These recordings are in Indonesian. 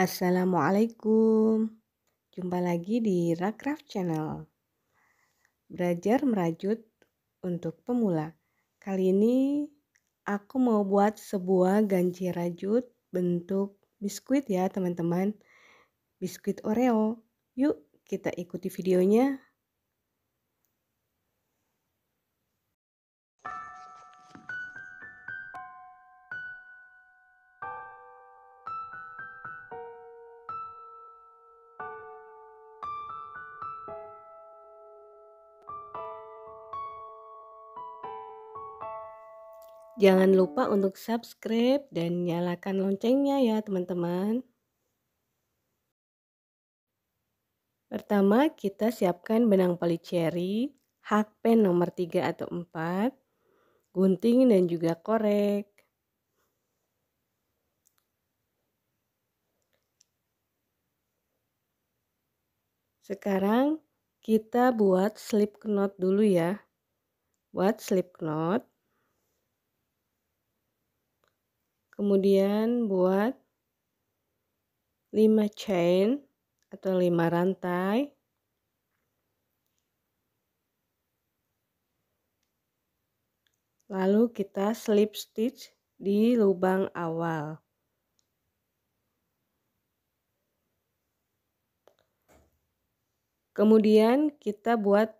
Assalamualaikum. Jumpa lagi di Rakraf Channel. Belajar merajut untuk pemula. Kali ini aku mau buat sebuah ganci rajut bentuk biskuit ya, teman-teman. Biskuit Oreo. Yuk, kita ikuti videonya Jangan lupa untuk subscribe dan nyalakan loncengnya ya teman-teman. Pertama kita siapkan benang policeri, hakpen nomor 3 atau 4, gunting dan juga korek. Sekarang kita buat slip knot dulu ya. Buat slip knot. Kemudian buat 5 chain atau 5 rantai. Lalu kita slip stitch di lubang awal. Kemudian kita buat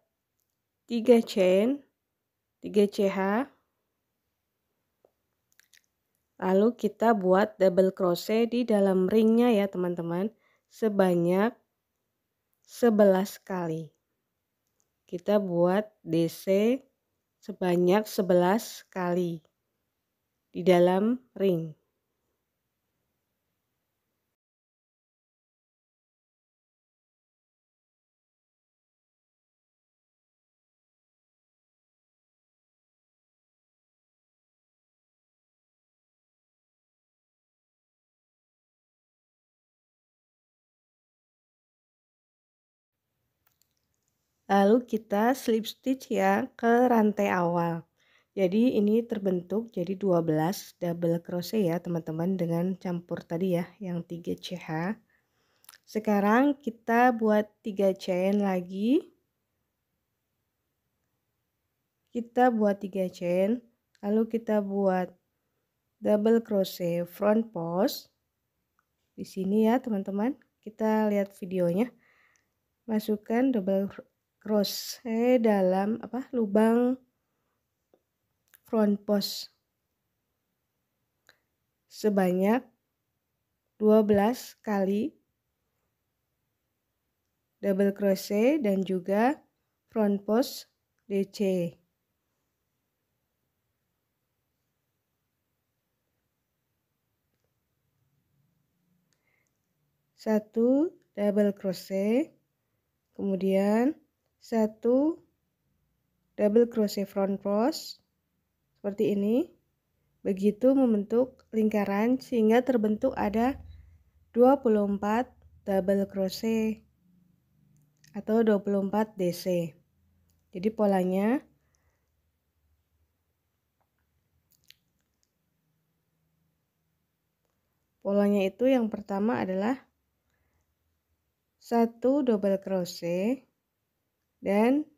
3 chain, 3 CH Lalu kita buat double crochet di dalam ringnya ya teman-teman sebanyak 11 kali. Kita buat DC sebanyak 11 kali di dalam ring. Lalu kita slip stitch ya ke rantai awal. Jadi ini terbentuk jadi 12 double crochet ya teman-teman dengan campur tadi ya yang 3 CH. Sekarang kita buat 3 chain lagi. Kita buat 3 chain, lalu kita buat double crochet front post. Di sini ya teman-teman, kita lihat videonya. Masukkan double crochet dalam apa lubang front post sebanyak 12 kali double crochet dan juga front post DC. Satu double crochet, kemudian satu double crochet front cross seperti ini begitu membentuk lingkaran sehingga terbentuk ada 24 double crochet atau 24 DC jadi polanya polanya itu yang pertama adalah satu double crochet dan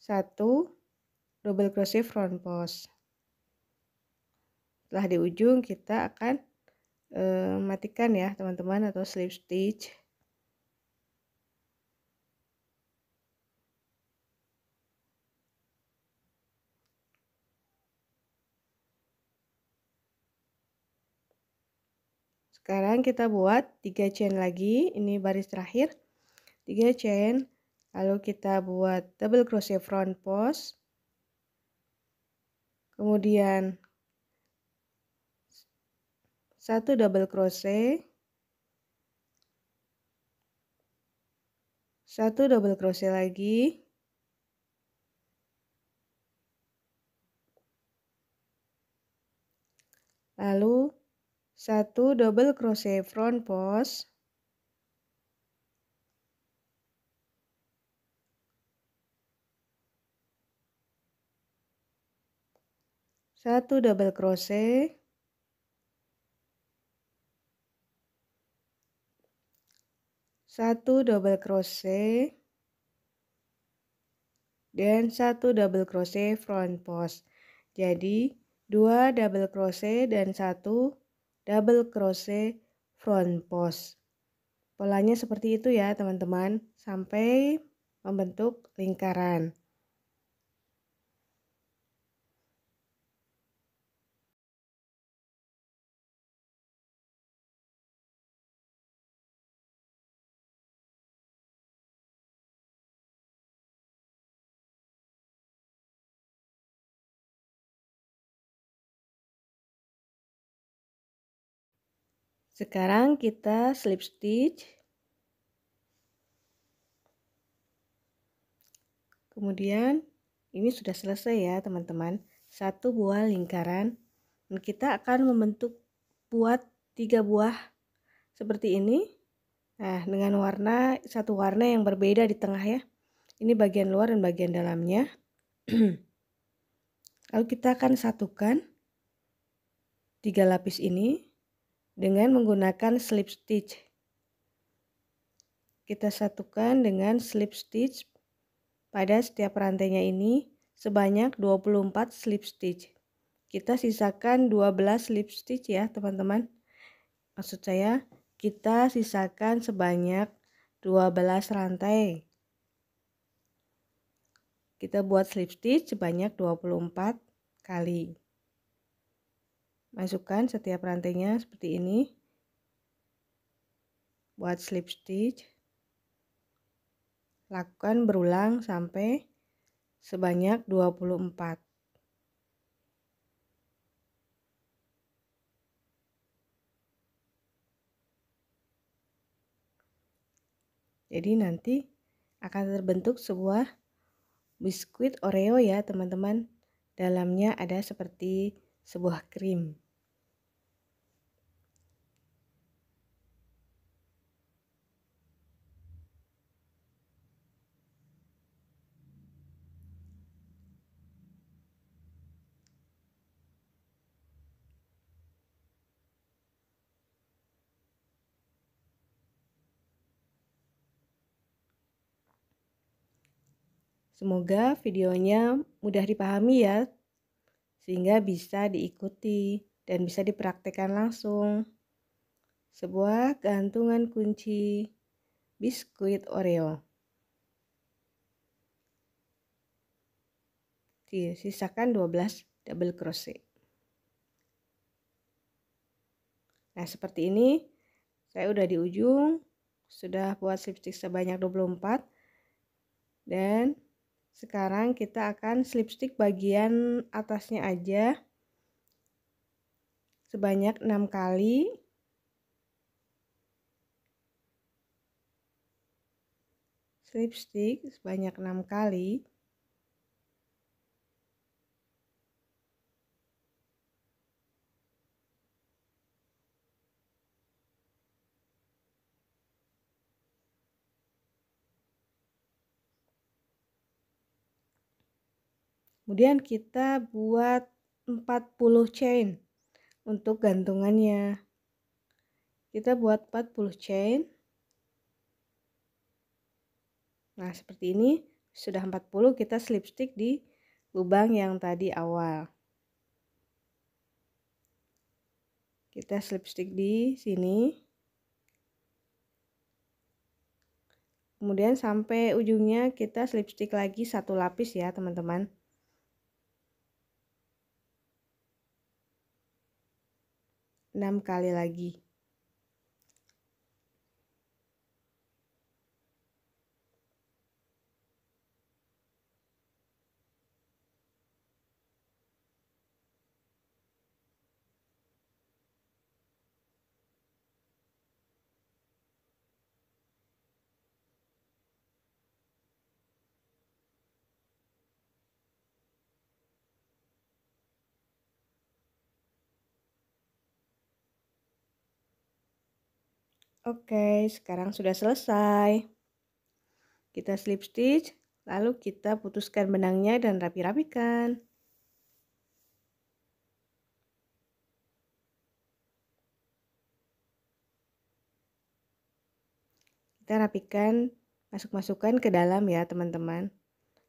satu double crochet front post setelah di ujung kita akan e, matikan ya teman-teman atau slip stitch sekarang kita buat tiga chain lagi ini baris terakhir Tiga chain lalu kita buat double crochet front post kemudian satu double crochet satu double crochet lagi lalu satu double crochet front post satu double crochet satu double crochet dan satu double crochet front post jadi dua double crochet dan satu double crochet front post polanya seperti itu ya teman-teman sampai membentuk lingkaran Sekarang kita slip stitch. Kemudian ini sudah selesai ya teman-teman. Satu buah lingkaran. Dan kita akan membentuk buat tiga buah seperti ini. Nah, dengan warna satu warna yang berbeda di tengah ya. Ini bagian luar dan bagian dalamnya. Lalu kita akan satukan tiga lapis ini dengan menggunakan slip stitch. Kita satukan dengan slip stitch pada setiap rantainya ini sebanyak 24 slip stitch. Kita sisakan 12 slip stitch ya teman-teman. Maksud saya kita sisakan sebanyak 12 rantai. Kita buat slip stitch sebanyak 24 kali masukkan setiap rantainya seperti ini buat slip stitch lakukan berulang sampai sebanyak 24 jadi nanti akan terbentuk sebuah biskuit oreo ya teman-teman dalamnya ada seperti sebuah krim Semoga videonya mudah dipahami ya, sehingga bisa diikuti dan bisa dipraktekkan langsung. Sebuah gantungan kunci biskuit Oreo. Sisakan 12 double crochet. Nah, seperti ini saya udah di ujung, sudah buat slip stitch sebanyak 24 dan sekarang kita akan slip stitch bagian atasnya aja sebanyak enam kali. Slip stitch sebanyak enam kali. Kemudian kita buat 40 chain untuk gantungannya. Kita buat 40 chain. Nah, seperti ini sudah 40 kita slip stitch di lubang yang tadi awal. Kita slip stitch di sini. Kemudian sampai ujungnya kita slip stitch lagi satu lapis ya, teman-teman. 6 kali lagi. Oke, sekarang sudah selesai. Kita slip stitch, lalu kita putuskan benangnya dan rapi-rapikan. Kita rapikan, masuk-masukkan ke dalam ya teman-teman.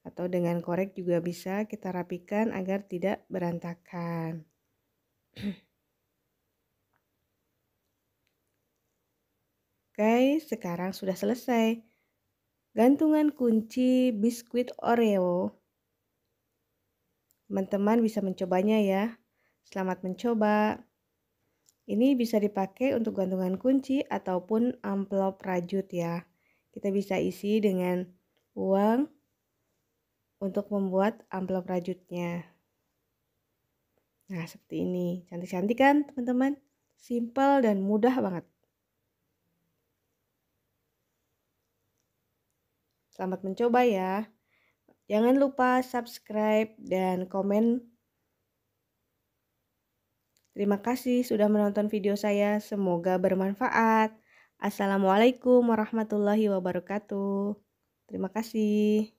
Atau dengan korek juga bisa kita rapikan agar tidak berantakan. Oke, sekarang sudah selesai. Gantungan kunci biskuit Oreo. Teman-teman bisa mencobanya ya. Selamat mencoba. Ini bisa dipakai untuk gantungan kunci ataupun amplop rajut ya. Kita bisa isi dengan uang untuk membuat amplop rajutnya. Nah, seperti ini. Cantik-cantik kan, teman-teman? Simple dan mudah banget. Selamat mencoba ya. Jangan lupa subscribe dan komen. Terima kasih sudah menonton video saya. Semoga bermanfaat. Assalamualaikum warahmatullahi wabarakatuh. Terima kasih.